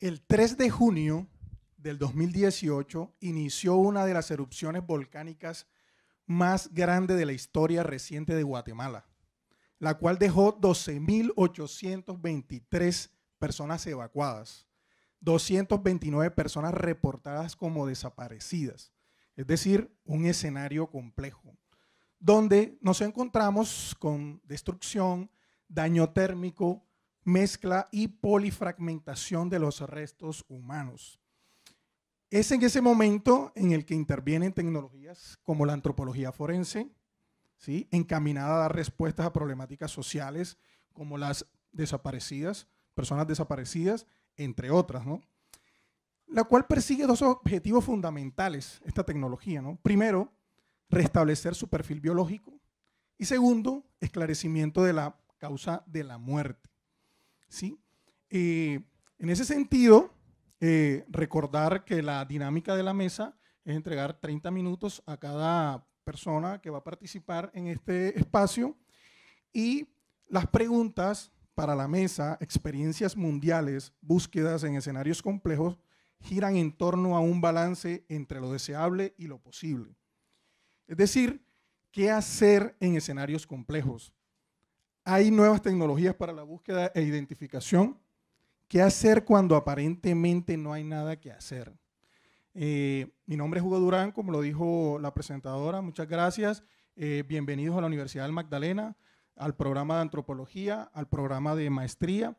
El 3 de junio del 2018 inició una de las erupciones volcánicas más grandes de la historia reciente de Guatemala, la cual dejó 12.823 personas evacuadas, 229 personas reportadas como desaparecidas, es decir, un escenario complejo, donde nos encontramos con destrucción, daño térmico, mezcla y polifragmentación de los restos humanos. Es en ese momento en el que intervienen tecnologías como la antropología forense, ¿sí? encaminada a dar respuestas a problemáticas sociales como las desaparecidas, personas desaparecidas, entre otras, ¿no? la cual persigue dos objetivos fundamentales, esta tecnología. ¿no? Primero, restablecer su perfil biológico y segundo, esclarecimiento de la causa de la muerte. ¿sí? Eh, en ese sentido, eh, recordar que la dinámica de la mesa es entregar 30 minutos a cada persona que va a participar en este espacio y las preguntas para la mesa, experiencias mundiales, búsquedas en escenarios complejos, giran en torno a un balance entre lo deseable y lo posible. Es decir, ¿qué hacer en escenarios complejos? hay nuevas tecnologías para la búsqueda e identificación. ¿Qué hacer cuando aparentemente no hay nada que hacer? Eh, mi nombre es Hugo Durán, como lo dijo la presentadora, muchas gracias. Eh, bienvenidos a la Universidad del Magdalena, al programa de antropología, al programa de maestría